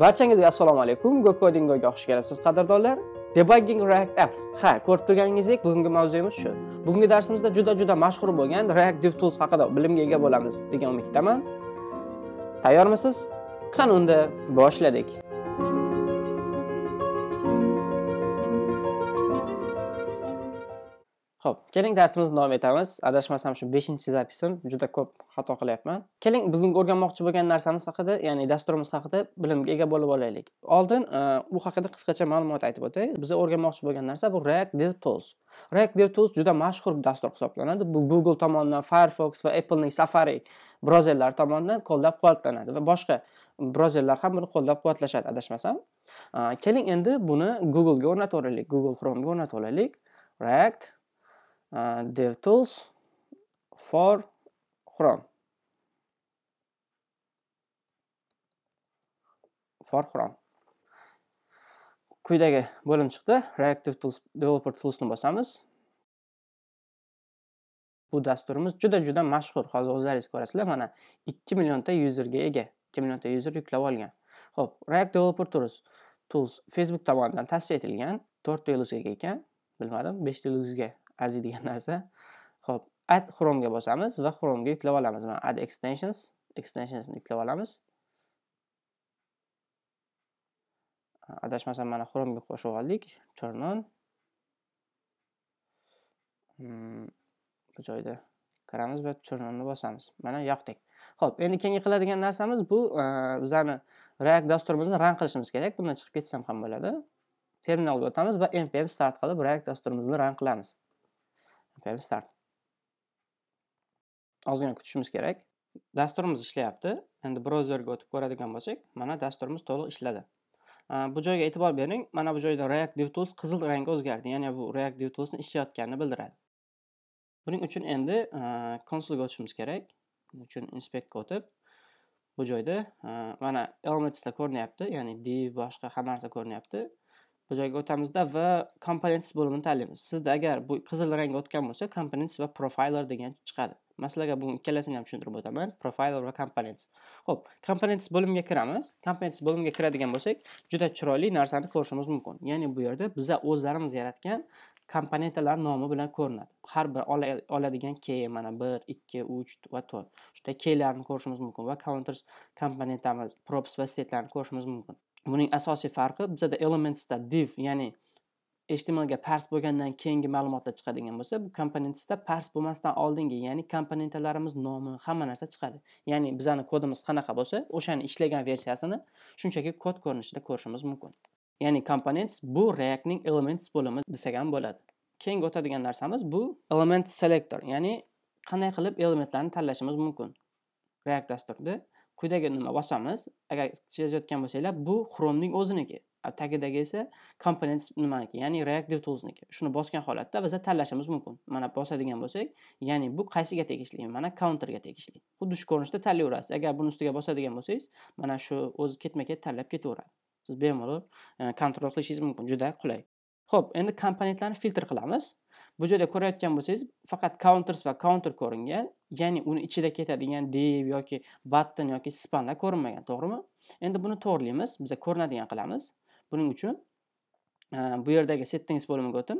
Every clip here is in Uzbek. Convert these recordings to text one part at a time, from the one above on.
Barchangizga assalomu alaykum. go Go'ga xush kelibsiz qadrdonlar. Debugging React Apps. Ha, ko'rib turganingizdek, bugungi mavzuyimiz shu. Bugungi darsimizda juda-juda mashhur bo'lgan React DevTools haqida bilimga ega bo'lamiz degan umiddaman. Tayyormisiz? Qani unda boshladik. Xo'p, keling darsimizni davom etamiz. Adashmasam shu 5-zapisim, juda ko'p xato qilyapman. Keling bugungi o'rganmoqchi bo'lgan narsamiz haqida, ya'ni dasturimiz haqida bilimga ega bo'lib olaylik. Oldin e, u haqida qisqacha ma'lumot aytib o'tay. Biz o'rganmoqchi bo'lgan narsa bu React DevTools. React DevTools juda mashhur dastur hisoblanadi. Bu Google tomonidan, Firefox va Apple'ning Safari brauzerlari tomonidan qo'llab-quvvatlanadi va boshqa brauzerlar ham buni qo'llab-quvvatlashadi, adashmasam. E, keling endi buni Google'ga olaylik Google Chrome'ga olaylik React uh, DevTools for Chrome. For Chrome. Quyidagi bo'lim chiqdi. Reactive Tools Developer Tools'ni bosamiz. Bu dasturimiz juda-juda mashhur. Hozir o'zlaringiz ko'rasizlar, mana 2 millionta userga ega. 2 millionta user yuklab olgan. Xo'p, React Developer Tools Tools Facebook tomonidan tavsiya etilgan 4 yulduzga ekan. Bilmadim, 5 yulduzga arziydigan narsa ho'p add ga bosamiz va ga yuklab olamiz mana add extensions extensionsni yuklab olamiz adashmasam mana ga qo'shib oldik turn on hmm, bu joyda kiramiz va turn ni bosamiz mana yoqdik Xo'p, endi keyingi qiladigan narsamiz bu e, bizani React dasturimizni ran qilishimiz kerak. Bundan chiqib ketsam ham bo'ladi. Terminalga o'tamiz va npm start qilib React dasturimizni ran qilamiz. okay, start ozgina kutishimiz kerak dasturimiz ishlayapti endi brauzerga o'tib ko'radigan bo'lsak mana dasturimiz to'liq ishladi bu joyga e'tibor bering mana bu joyda react tools qizil rangga o'zgardi ya'ni bu react devtoolsni ishlayotganini bildiradi buning uchun endi konsolga o'tishimiz kerak buning uchun inspectga o'tib bu joyda mana elements ko'rinyapti ya'ni div boshqa hamma narsa ko'rinyapti bu joyga o'tamizda va components bo'limini tanlaymiz sizda agar bu qizil rangga o'tgan bo'lsa components va profiler degan chiqadi masalaga bu ikkalasini ham tushuntirib o'taman profiler va components ho'p components bo'limiga kiramiz components bo'limiga kiradigan bo'lsak juda chiroyli narsani ko'rishimiz mumkin ya'ni bu yerda biza o'zlarimiz yaratgan komponentalar nomi bilan ko'rinadi har bir oladigan k mana bir ikki uch va to'rt shunda keylarni ko'rishimiz mumkin va counters komponentamiz props va setlarni ko'rishimiz mumkin buning asosiy farqi bizada elementsda div ya'ni htmlga pars bo'lgandan keyingi ma'lumotlar chiqadigan bo'lsa bu komponentsda pars bo'lmasdan oldingi ya'ni komponentalarimiz nomi hamma narsa chiqadi ya'ni bizani kodimiz qanaqa bo'lsa o'shani ishlagan versiyasini shunchaki kod ko'rinishida ko'rishimiz mumkin ya'ni components bu reactning elements bo'limi desak ham bo'ladi keyingi o'tadigan narsamiz bu element selector ya'ni qanday qilib elementlarni tanlashimiz mumkin react dasturida quyidagi nima bosamiz agar sezayotgan bo'lsanglar bu xromning o'ziniki tagidagi esa komponent nimaniki ya'ni reactive toolsniki shuni bosgan holatda biza tanlashimiz mumkin mana bosadigan bo'lsak ya'ni bu qaysiga tegishli mana counterga tegishli xuddi shu ko'rinishda tanlayverasiz agar buni ustiga bosadigan bo'lsangiz mana shu o'zi ketma ket tanlab ketaveradi siz bemalol kontrol e, qilishingiz mumkin juda qulay Xo'p, endi komponentlarni filtr qilamiz. Bu joyda ko'rayotgan bo'lsangiz, faqat counters va counter ko'ringan, ya'ni uni ichida ketadigan div yoki button yoki spanlar ko'rinmagan, to'g'rimi? Endi buni to'g'rilaymiz, biza ko'rinadigan qilamiz. Buning uchun e, bu yerdagi settings bo'limiga o'tib,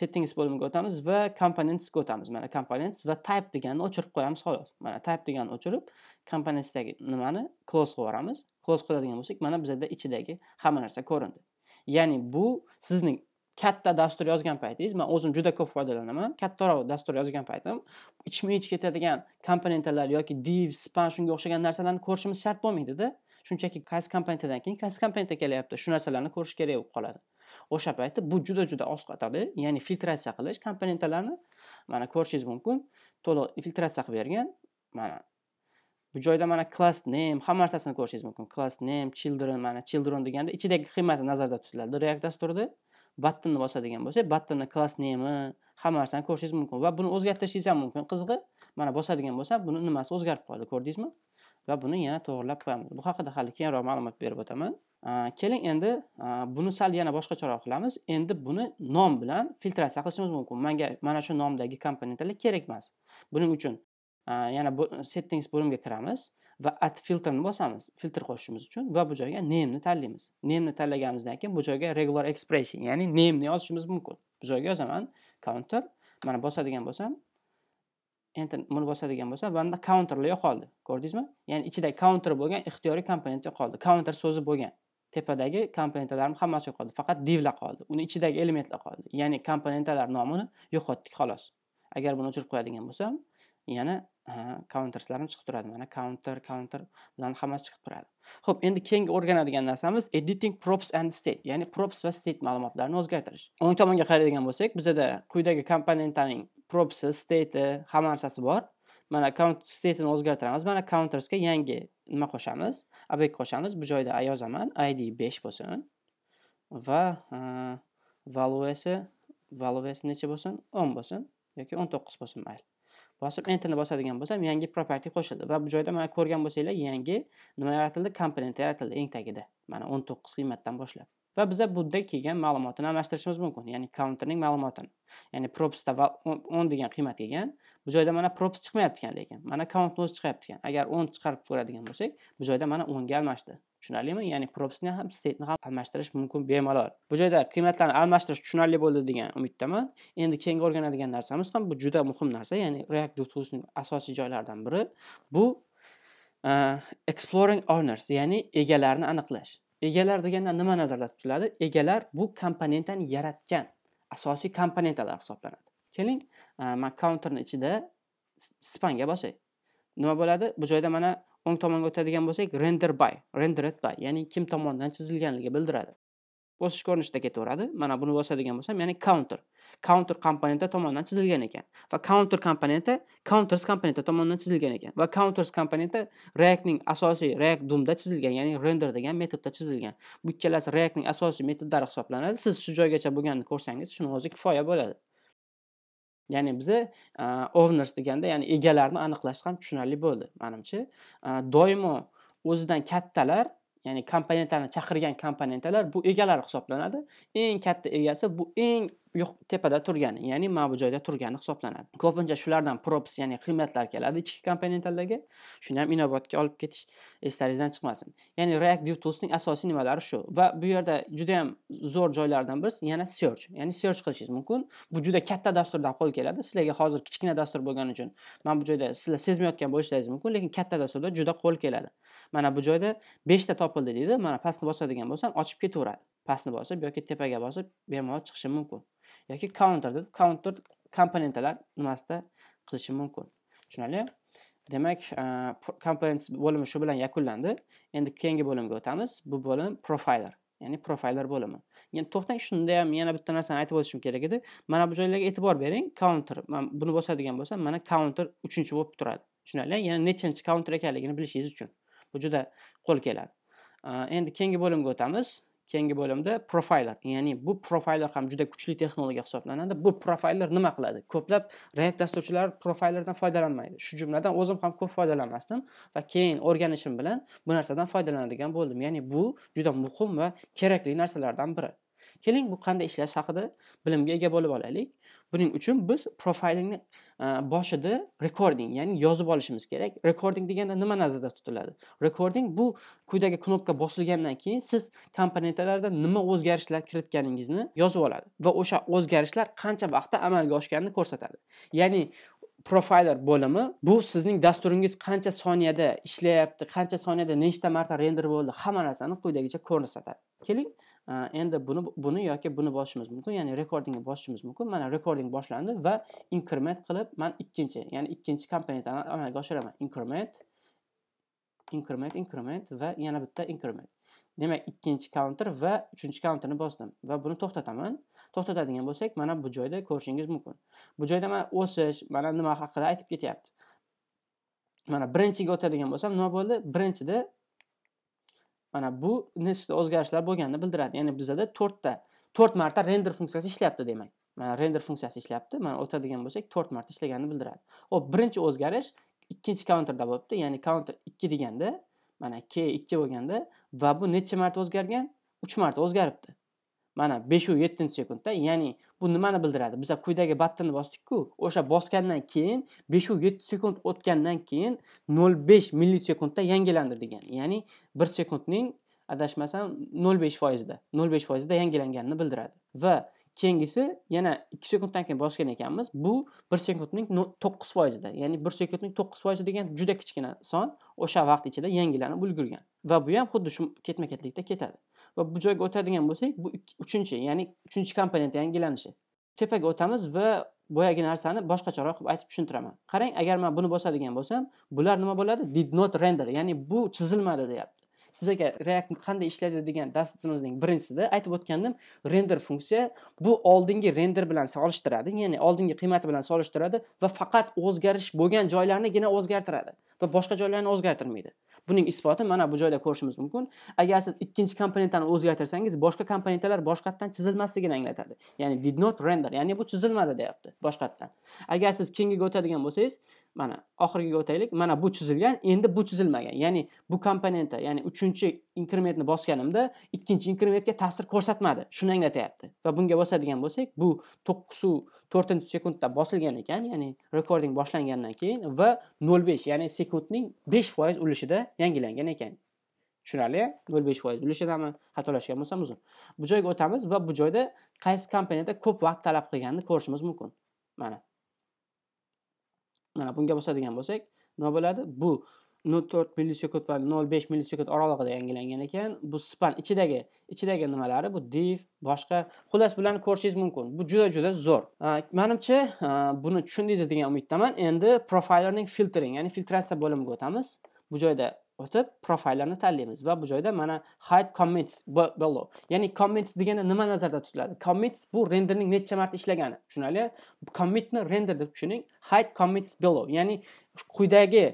settings bo'limiga o'tamiz va componentsga o'tamiz. Mana components va type deganini o'chirib qo'yamiz xolos. Mana type deganini o'chirib, componentsdagi nimani close qilib yuboramiz. Close qiladigan bo'lsak, mana bizada ichidagi hamma narsa ko'rindi. Ya'ni bu sizning katta dastur yozgan paytingiz man o'zim juda ko'p foydalanaman kattaroq dastur yozgan paytim ichma ich ketadigan komponentlar yoki div span shunga o'xshagan narsalarni ko'rishimiz shart bo'lmaydida shunchaki qaysi komponentadan keyin qaysi komponenta kelyapti shu narsalarni ko'rish kerak bo'lib qoladi o'sha paytda bu juda juda oz qotadi ya'ni filtratsiya qilish komponentalarni mana ko'rishingiz mumkin to'liq filtratsiya qilib bergan mana bu joyda mana class name hamma narsasini ko'rishingiz mumkin class name children mana children deganda ichidagi qiymati nazarda tutiladi react dasturida battonni bosadigan bo'lsak battonni class nemi hamma narsani ko'rishingiz mumkin va buni o'zgartirishingiz ham mumkin qizig'i mana bosadigan bo'lsa buni nimasi o'zgarib qoldi ko'rdingizmi va buni yana to'g'irlab qo'yamiz bu haqida hali keyinroq ma'lumot berib o'taman keling endi buni sal yana boshqacharoq qilamiz endi buni nom bilan filtratsiya qilishimiz mumkin manga mana shu nomdagi komponentlar kerak emas buning uchun yana settings bo'limiga kiramiz va at filterni bosamiz filtr qo'shishimiz uchun va bu joyga name'ni tanlaymiz name'ni tanlaganimizdan keyin bu joyga regular expression ya'ni name'ni yozishimiz mumkin bu joyga yozaman counter mana bosadigan bo'lsam enter buni bosadigan bo'lsam manda counterlar yo'qoldi ko'rdingizmi ya'ni ichida counter bo'lgan ixtiyoriy komponent yo'qoldi counter so'zi bo'lgan tepadagi komponentalarni hammasi yo'qoldi faqat divlar qoldi uni ichidagi elementlar qoldi ya'ni komponentalar nomini yo'qotdik xolos agar buni o'chirib qo'yadigan bo'lsam yana counterslarimiz chiqib turadi mana counter counter bilan hammasi chiqib turadi ho'p endi keyingi o'rganadigan narsamiz editing props and state ya'ni props va state ma'lumotlarini o'zgartirish o'ng tomonga qaraydigan bo'lsak bizada quyidagi komponentaning propsi state hamma narsasi bor mana count stateni o'zgartiramiz mana countersga yangi nima qo'shamiz obyekt qo'shamiz bu joyda a yozaman id 5 bo'lsin va valuesi valuesi necha bo'lsin 10 bo'lsin yoki 19 bo'lsin mayli bosib enterni bosadigan bo'lsam yangi property qo'shildi va bu joyda mana ko'rgan bo'lsanglar yangi nima yaratildi komponent yaratildi eng tagida mana o'n to'qqiz qiymatdan boshlab va biza budda kelgan ma'lumotini almashtirishimiz mumkin ya'ni counterning ma'lumotini ya'ni propsda o'n degan qiymat kelgan bu joyda mana props chiqmayapti ekan lekin mana count o'zi chiqyapti ekan agar o'n chiqarib ko'radigan bo'lsak bu joyda mana o'nga almashdi tushunarlimi ya'ni propsni ham stateni ham almashtirish mumkin bemalol bu joyda qiymatlarni almashtirish tushunarli bo'ldi degan umiddaman endi keyingi o'rganadigan narsamiz ham bu juda muhim narsa ya'ni react asosiy joylaridan biri bu uh, exploring owners ya'ni egalarni aniqlash egalar deganda nima nazarda tutiladi egalar bu komponentani yaratgan asosiy komponentalar hisoblanadi keling uh, man counterni ichida spanga bosay nima bo'ladi bu joyda mana o'ng tomonga o'tadigan bo'lsak render by rendered by ya'ni kim tomonidan chizilganligi bildiradi o'sish ko'rinishida ketaveradi mana buni bosadigan bo'lsam ya'ni counter counter komponenti tomonidan chizilgan ekan va counter komponenti counters komponenti tomonidan chizilgan ekan va counters komponenti reactning asosiy react dumda chizilgan ya'ni render degan metodda chizilgan bu ikkalasi reactning asosiy metodlari hisoblanadi siz shu joygacha bo'lganini ko'rsangiz shuni o'zi kifoya bo'ladi ya'ni biza owners deganda ya'ni egalarni aniqlash ham tushunarli bo'ldi manimcha doimo o'zidan kattalar ya'ni komponentlarni chaqirgan komponentalar bu egalar hisoblanadi eng katta egasi bu eng yo'q tepada turgani ya'ni mana bu joyda turgani hisoblanadi ko'pincha shulardan props ya'ni qiymatlar keladi ichki komponentlarga shuni ham inobatga olib ketish eslaringizdan chiqmasin ya'ni reactive toolsning asosiy nimalari shu va bu yerda juda yam zo'r joylardan birisi yana search ya'ni search qilishingiz mumkin bu juda katta dasturdan qo'l keladi sizlarga hozir kichkina dastur bo'lgani uchun mana bu joyda sizlar sezmayotgan bo'lishlaringiz mumkin lekin katta dasturda juda qo'l keladi mana bu joyda beshta topildi deydi mana pastni bosadigan bo'lsam ochib ketaveradi pastni bosib yoki tepaga bosib bemalol chiqishi mumkin yoki counter deb counter komponentalar nimasida qilishi mumkin tushunarli demak e, komponent bo'limi shu bilan yakunlandi endi keyingi bo'limga o'tamiz bu bo'lim profiler ya'ni profiler bo'limi endi to'xtang shunda ham yana bitta narsani aytib o'tishim kerak edi mana bu joylarga e'tibor bering counter man buni bosadigan bo'lsam mana counter uchinchi bo'lib turadi tushunarli yana nechanchi counter ekanligini bilishingiz uchun bu juda qo'l keladi e, endi keyingi bo'limga o'tamiz keyingi bo'limda profayler ya'ni bu profayler ham juda kuchli texnologiya hisoblanadi bu profayler nima qiladi ko'plab react dasturchilari profaylerdan foydalanmaydi shu jumladan o'zim ham ko'p foydalanmasdim va keyin o'rganishim bilan bu narsadan foydalanadigan bo'ldim ya'ni bu juda muhim va kerakli narsalardan biri Keling, bu qanday ishlash haqida bilimga ega bo'lib olaylik. Buning uchun biz profilingni e, boshida recording, ya'ni yozib olishimiz kerak. Recording deganda nima nazarda tutiladi? Recording bu quyidagi knopka bosilgandan keyin siz komponentlarda nima o'zgarishlar kiritganingizni yozib oladi va o'sha o'zgarishlar qancha vaqtda amalga oshganini ko'rsatadi. Ya'ni profiler bo'limi bu sizning dasturingiz qancha soniyada ishlayapti qancha soniyada nechta marta render bo'ldi hamma narsani quyidagicha ko'rsatadi keling endi buni buni yoki buni bosishimiz mumkin ya'ni rekordingni bosishimiz mumkin mana recording boshlandi va increment qilib man ikkinchi ya'ni ikkinchi komponentani amalga oshiraman increment increment increment va yana bitta increment demak ikkinchi counter va uchinchi counterni bosdim va buni to'xtataman to'xtatadigan bo'lsak mana bu joyda ko'rishingiz mumkin bu joyda mana o'sish mana nima haqida aytib ketyapti mana birinchiga o'tadigan bo'lsam nima bo'ldi birinchida mana bu nechta o'zgarishlar bo'lganini bildiradi ya'ni bizada to'rtta to'rt marta render funksiyasi ishlayapti demak mana render funksiyasi ishlayapti mana o'tadigan bo'lsak to'rt marta ishlaganini bildiradi hop birinchi o'zgarish ikkinchi kaunterda bo'libdi ya'ni kaunter ikki deganda mana k ikki bo'lganda va bu necha marta o'zgargan uch marta o'zgaribdi mana beshu yettinchi sekundda ya'ni bu nimani bildiradi biza quyidagi battonni bosdikku o'sha bosgandan keyin beshu yetti sekund o'tgandan keyin nol besh millisekundda yangilandi degan ya'ni bir sekundning adashmasam nol besh foizida nol besh foizida yangilanganini bildiradi va keyingisi yana ikki sekunddan keyin bosgan ekanmiz bu bir sekundning to'qqiz foizida ya'ni bir sekundning to'qqiz foizi degan juda kichkina son o'sha vaqt ichida yangilanib ulgurgan va bu ham xuddi shu ketma ketlikda ketadi va bu joyga o'tadigan bo'lsak bu uchinchi ya'ni uchinchi komponent yangilanishi tepaga o'tamiz va boyagi narsani boshqacharoq qilib aytib tushuntiraman qarang agar man buni bosadigan bo'lsam bular nima bo'ladi did not render ya'ni bu chizilmadi deyapti siz agar react qanday ishlaydi degan darsimizning birinchisida aytib o'tgandim render funksiya bu oldingi render bilan solishtiradi ya'ni oldingi qiymati bilan solishtiradi va faqat o'zgarish bo'lgan joylarnigina o'zgartiradi va boshqa joylarni o'zgartirmaydi Buning isboti mana bu joyda ko'rishimiz mumkin. Agar siz ikkinchi komponentani o'zgartirsangiz, boshqa komponentlar boshqatdan chizilmasligini anglatadi. Ya'ni did not render, ya'ni bu chizilmadi deyapti boshqatdan. Agar siz keyingiga o'tadigan bo'lsangiz, mana oxirgiga o'taylik. Mana bu chizilgan, endi bu chizilmagan. Ya'ni bu komponenta, ya'ni 3-inkrementni bosganimda ikkinchi inkrementga ta'sir ko'rsatmadi. Shuni anglatyapti. Va bunga bosadigan bo'lsak, bu 9 to'rtinchi sekundda bosilgan ekan ya'ni recording boshlangandan keyin va nol besh ya'ni sekundning besh foiz ulushida yangilangan ekan tushunarli nol besh foiz ulushidami xatolashgan bo'lsam uzr bu joyga o'tamiz va bu joyda qaysi kompaniyada ko'p vaqt talab qilganini ko'rishimiz mumkin mana mana bunga bosadigan bo'lsak nima bo'ladi bu 0.4 millisekund va 0.5 millisekund oralig'ida yangilangan ekan bu span ichidagi ichidagi nimalari bu div boshqa xullas bularni ko'rishingiz mumkin bu juda juda zo'r manimcha buni tushundingiz degan umiddaman endi profilerning filtering ya'ni filtratsiya bo'limiga o'tamiz bu joyda o'tib profillarni tanlaymiz va bu joyda mana hide commits below ya'ni commits degani nima nazarda tutiladi commits bu renderning necha marta ishlagani tushunarli commitni render deb tushuning hide commits below ya'ni quyidagi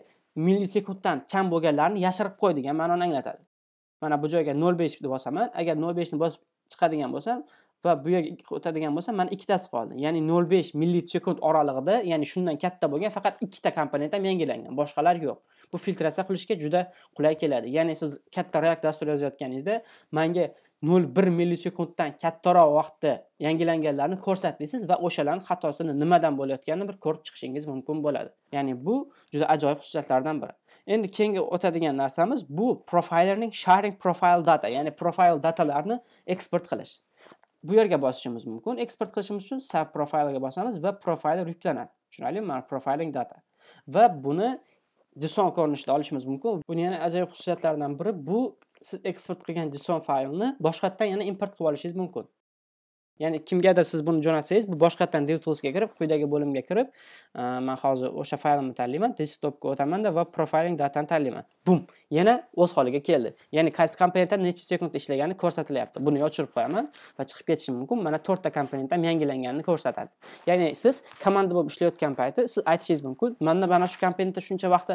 millisekunddan kam bo'lganlarni yashirib qo'y degan ma'noni anglatadi mana bu joyga nol besh deb bosaman agar nol beshni bosib chiqadigan bo'lsam va bu yerga o'tadigan bo'lsam mana ikkitasi qoldi ya'ni nol besh millisekund oralig'ida ya'ni shundan katta bo'lgan faqat ikkita komponent ham yangilangan boshqalar yo'q bu filtratsiya qilishga juda qulay keladi ya'ni siz katta react dasturi yozayotganingizda manga 0.1 millisekunddan kattaroq vaqtda yangilanganlarni ko'rsatdingiz va o'shalarning xatosini nimadan bo'layotganini bir ko'rib chiqishingiz mumkin bo'ladi ya'ni bu juda ajoyib xususiyatlardan biri endi keyingi o'tadigan narsamiz bu profilerning sharing profile data ya'ni profile datalarni eksport qilish bu yerga bosishimiz mumkin eksport qilishimiz uchun sub profilga bosamiz va profiler yuklanadi tushunarlimi mana profiling data va buni json ko'rinishida olishimiz mumkin buni yana ajoyib xususiyatlaridan biri bu siz eksport qilgan json faylni boshqatdan yana import qilib olishingiz mumkin ya'ni kimgadir siz buni jo'natsangiz bu boshqatdan devtoolsga kirib quyidagi bo'limga kirib man hozir o'sha faylimni tanlayman desktopga o'tamanda va profiling datani tanlayman bum yana o'z holiga keldi ya'ni qaysi komponentda necha sekund ishlagani ko'rsatilyapti buni o'chirib qo'yaman va chiqib ketishim mumkin mana to'rtta komponent ham yangilanganini ko'rsatadi ya'ni siz komanda bo'lib ishlayotgan payti siz aytishingiz mumkin manda mana shu komponentda shuncha vaqtda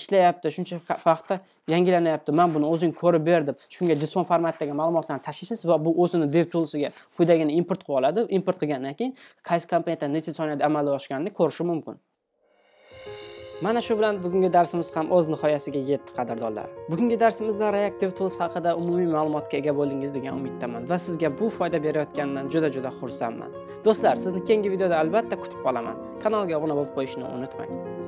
ishlayapti shuncha vaqtda yangilanyapti man buni o'zing ko'rib ber deb shunga json formatdagi ma'lumotlarni tashlaysiz va bu o'zini dev toolsiga quyidagini import qilib oladi import qilgandan keyin qaysi kompaniyada necha soniyada amalga oshganini ko'rishi mumkin mana shu bilan bugungi darsimiz ham o'z nihoyasiga yetdi qadrdonlar bugungi darsimizda reactive tools haqida umumiy ma'lumotga ega bo'ldingiz degan umiddaman va sizga bu foyda berayotganidan juda juda xursandman do'stlar sizni keyingi videoda albatta kutib qolaman kanalga obuna bo'lib qo'yishni unutmang